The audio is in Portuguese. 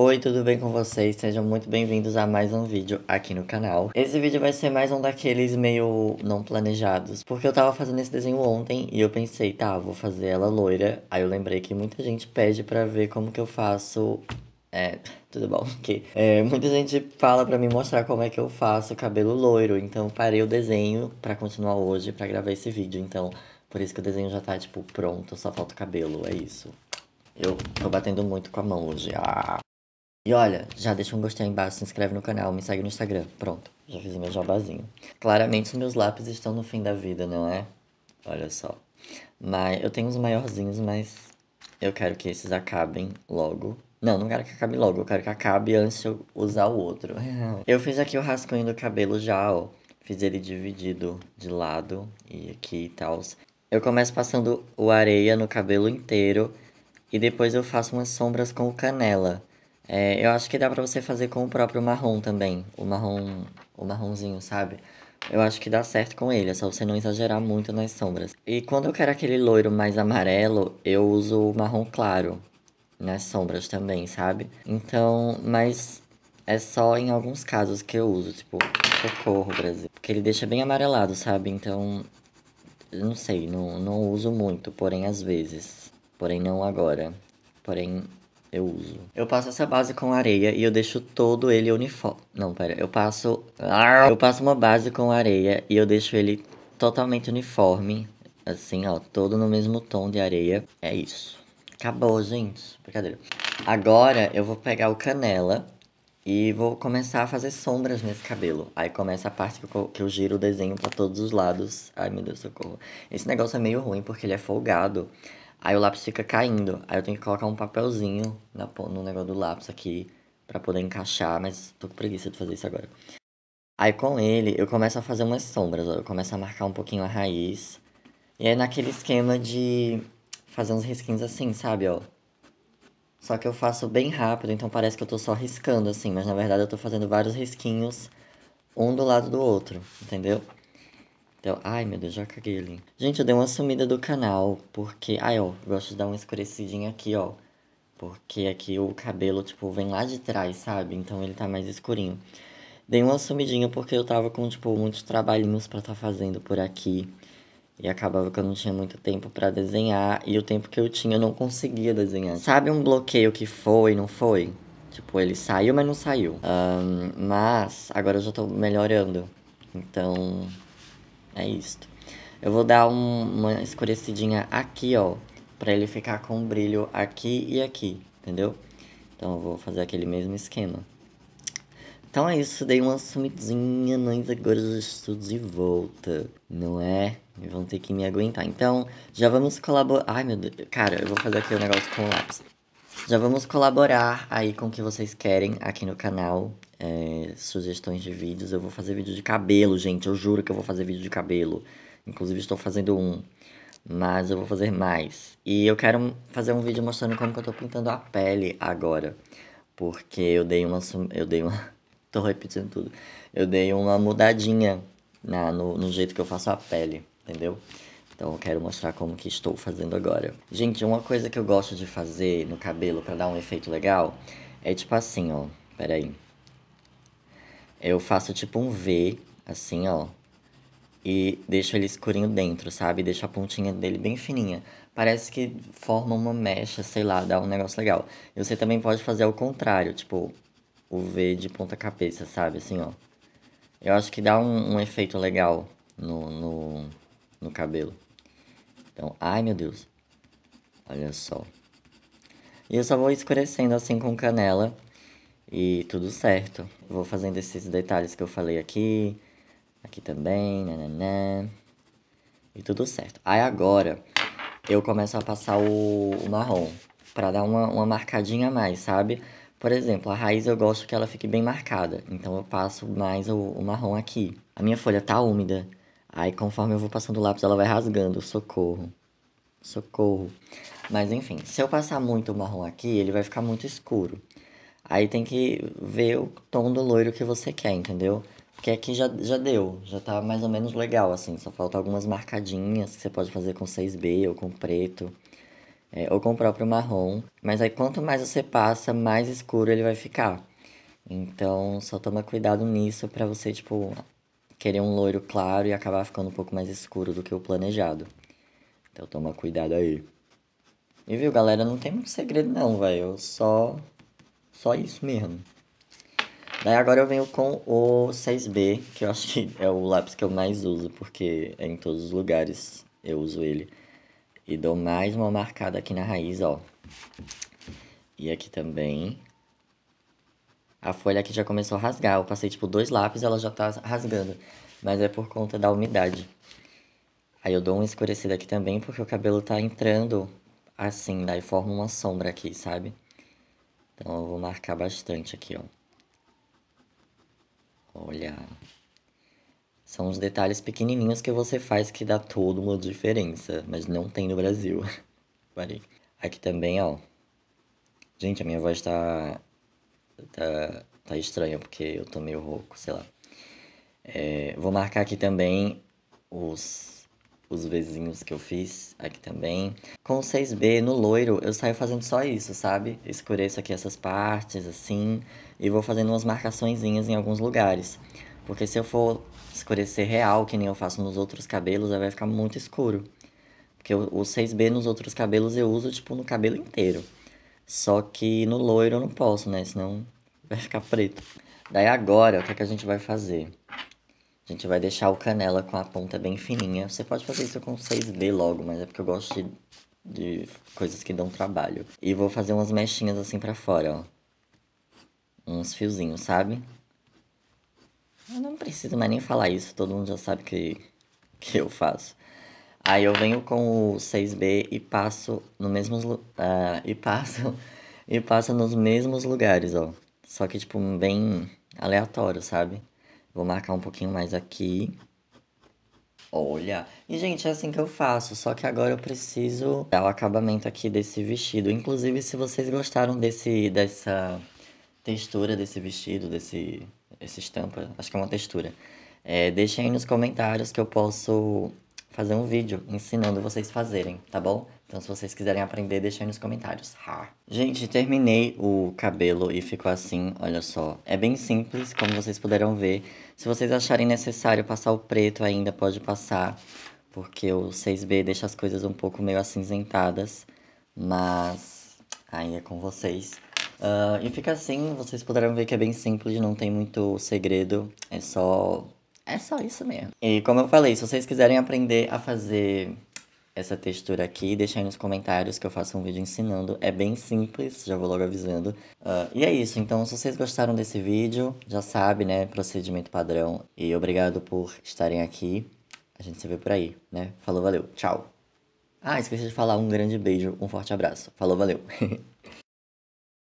Oi, tudo bem com vocês? Sejam muito bem-vindos a mais um vídeo aqui no canal. Esse vídeo vai ser mais um daqueles meio não planejados, porque eu tava fazendo esse desenho ontem e eu pensei, tá, vou fazer ela loira. Aí eu lembrei que muita gente pede pra ver como que eu faço é, tudo bom, que é, muita gente fala para me mostrar como é que eu faço cabelo loiro, então parei o desenho para continuar hoje, para gravar esse vídeo, então por isso que o desenho já tá, tipo, pronto, só falta o cabelo, é isso. Eu tô batendo muito com a mão hoje, ah... E olha, já deixa um gostei aí embaixo, se inscreve no canal, me segue no Instagram. Pronto, já fiz meu jabazinho. Claramente os meus lápis estão no fim da vida, não é? Olha só. Mas eu tenho os maiorzinhos, mas eu quero que esses acabem logo. Não, não quero que acabe logo, eu quero que acabe antes de eu usar o outro. eu fiz aqui o rascunho do cabelo já, ó. Fiz ele dividido de lado e aqui e tal. Eu começo passando o areia no cabelo inteiro e depois eu faço umas sombras com canela. É, eu acho que dá pra você fazer com o próprio marrom também. O marrom. O marronzinho, sabe? Eu acho que dá certo com ele, é só você não exagerar muito nas sombras. E quando eu quero aquele loiro mais amarelo, eu uso o marrom claro nas sombras também, sabe? Então, mas é só em alguns casos que eu uso, tipo, socorro, Brasil. Porque ele deixa bem amarelado, sabe? Então, não sei, não, não uso muito, porém às vezes. Porém não agora. Porém, eu uso. Eu passo essa base com areia e eu deixo todo ele uniforme. Não, pera. Eu passo... Ah, eu passo uma base com areia e eu deixo ele totalmente uniforme. Assim, ó. Todo no mesmo tom de areia. É isso. Acabou, gente. Brincadeira. Agora eu vou pegar o canela e vou começar a fazer sombras nesse cabelo. Aí começa a parte que eu, que eu giro o desenho para todos os lados. Ai, meu Deus, socorro. Esse negócio é meio ruim porque ele é folgado. Aí o lápis fica caindo. Aí eu tenho que colocar um papelzinho no negócio do lápis aqui para poder encaixar, mas tô com preguiça de fazer isso agora. Aí com ele eu começo a fazer umas sombras, ó. eu começo a marcar um pouquinho a raiz. E é naquele esquema de fazer uns risquinhos assim, sabe, ó. Só que eu faço bem rápido, então parece que eu tô só riscando assim, mas na verdade eu tô fazendo vários risquinhos um do lado do outro, entendeu? Então, ai meu Deus, já caguei ali. Gente, eu dei uma sumida do canal, porque... Ai, ó, gosto de dar uma escurecidinha aqui, ó. Porque aqui o cabelo, tipo, vem lá de trás, sabe? Então ele tá mais escurinho. Dei uma sumidinha porque eu tava com, tipo, muitos trabalhinhos pra tá fazendo por aqui. E acabava que eu não tinha muito tempo para desenhar. E o tempo que eu tinha eu não conseguia desenhar. Sabe um bloqueio que foi, não foi? Tipo, ele saiu, mas não saiu. Um, mas agora eu já tô melhorando. Então, é isto. Eu vou dar um, uma escurecidinha aqui, ó, pra ele ficar com brilho aqui e aqui, entendeu? Então eu vou fazer aquele mesmo esquema. Então é isso, dei uma sumidinha, mas agora os já estou de volta, não é? Vão ter que me aguentar. Então, já vamos colaborar... Ai, meu Deus. Cara, eu vou fazer aqui o um negócio com o lápis. Já vamos colaborar aí com o que vocês querem aqui no canal. É, sugestões de vídeos. Eu vou fazer vídeo de cabelo, gente. Eu juro que eu vou fazer vídeo de cabelo. Inclusive estou fazendo um. Mas eu vou fazer mais. E eu quero fazer um vídeo mostrando como que eu tô pintando a pele agora. Porque eu dei uma... Eu dei uma... tô repetindo tudo. Eu dei uma mudadinha na, no, no jeito que eu faço a pele, entendeu? Então eu quero mostrar como que estou fazendo agora. Gente, uma coisa que eu gosto de fazer no cabelo para dar um efeito legal é tipo assim, ó. Pera aí. Eu faço tipo um V, assim, ó. E deixo ele escurinho dentro, sabe? Deixo a pontinha dele bem fininha. Parece que forma uma mecha, sei lá, dá um negócio legal. E você também pode fazer ao contrário, tipo, o V de ponta cabeça, sabe? Assim, ó. Eu acho que dá um, um efeito legal no, no, no cabelo. Então, ai meu Deus. Olha só. E eu só vou escurecendo assim com canela. E tudo certo. Vou fazendo esses detalhes que eu falei aqui. Aqui também, nananã. E tudo certo. Aí agora, eu começo a passar o, o marrom. para dar uma, uma marcadinha a mais, sabe? Por exemplo, a raiz eu gosto que ela fique bem marcada. Então eu passo mais o, o marrom aqui. A minha folha tá úmida. Aí conforme eu vou passando o lápis, ela vai rasgando. Socorro. Socorro. Mas enfim, se eu passar muito o marrom aqui, ele vai ficar muito escuro. Aí tem que ver o tom do loiro que você quer, entendeu? Porque aqui já, já deu, já tá mais ou menos legal, assim. Só falta algumas marcadinhas que você pode fazer com 6B ou com preto. É, ou com o próprio marrom. Mas aí quanto mais você passa, mais escuro ele vai ficar. Então só toma cuidado nisso para você, tipo, querer um loiro claro e acabar ficando um pouco mais escuro do que o planejado. Então toma cuidado aí. E viu, galera, não tem muito segredo não, velho. Só só isso mesmo. Daí agora eu venho com o 6B, que eu acho que é o lápis que eu mais uso, porque é em todos os lugares eu uso ele. E dou mais uma marcada aqui na raiz, ó. E aqui também a folha aqui já começou a rasgar. Eu passei tipo dois lápis ela já tá rasgando. Mas é por conta da umidade. Aí eu dou um escurecida aqui também porque o cabelo tá entrando assim, daí forma uma sombra aqui, sabe? Então eu vou marcar bastante aqui, ó. Olha. São os detalhes pequenininhos que você faz que dá toda uma diferença, mas não tem no Brasil. Parei. Aqui também, ó. Gente, a minha voz tá tá, tá estranho, porque eu tô meio rouco, sei lá. É, vou marcar aqui também os, os vizinhos que eu fiz aqui também. Com o 6B no loiro, eu saio fazendo só isso, sabe? Escureço aqui essas partes, assim, e vou fazendo umas marcaçõezinhas em alguns lugares. Porque se eu for escurecer real, que nem eu faço nos outros cabelos, aí vai ficar muito escuro. Porque o 6B nos outros cabelos eu uso, tipo, no cabelo inteiro. Só que no loiro eu não posso, né? Senão vai ficar preto. Daí agora, o que, é que a gente vai fazer? A gente vai deixar o canela com a ponta bem fininha. Você pode fazer isso com 6D logo, mas é porque eu gosto de, de coisas que dão trabalho. E vou fazer umas mechinhas assim pra fora, ó. Uns fiozinhos, sabe? Eu não preciso mais nem falar isso, todo mundo já sabe que, que eu faço. Aí eu venho com o 6B e passo no mesmos uh, e passo e passo nos mesmos lugares, ó. Só que tipo bem aleatório, sabe? Vou marcar um pouquinho mais aqui. Olha, e gente, é assim que eu faço, só que agora eu preciso dar o acabamento aqui desse vestido. Inclusive, se vocês gostaram desse dessa textura desse vestido, desse essa estampa, acho que é uma textura. É, deixem aí nos comentários que eu posso fazer um vídeo ensinando vocês fazerem, tá bom? Então se vocês quiserem aprender, deixa aí nos comentários. Ha. Gente, terminei o cabelo e ficou assim, olha só. É bem simples, como vocês puderam ver. Se vocês acharem necessário passar o preto ainda, pode passar. Porque o 6B deixa as coisas um pouco meio acinzentadas. Mas aí é com vocês. Uh, e fica assim, vocês puderam ver que é bem simples, não tem muito segredo. É só é só isso mesmo. E como eu falei, se vocês quiserem aprender a fazer essa textura aqui, deixem nos comentários que eu faço um vídeo ensinando. É bem simples, já vou logo avisando. Uh, e é isso, então se vocês gostaram desse vídeo, já sabe, né, procedimento padrão. E obrigado por estarem aqui. A gente se vê por aí, né? Falou, valeu, tchau. Ah, esqueci de falar um grande beijo, um forte abraço. Falou, valeu.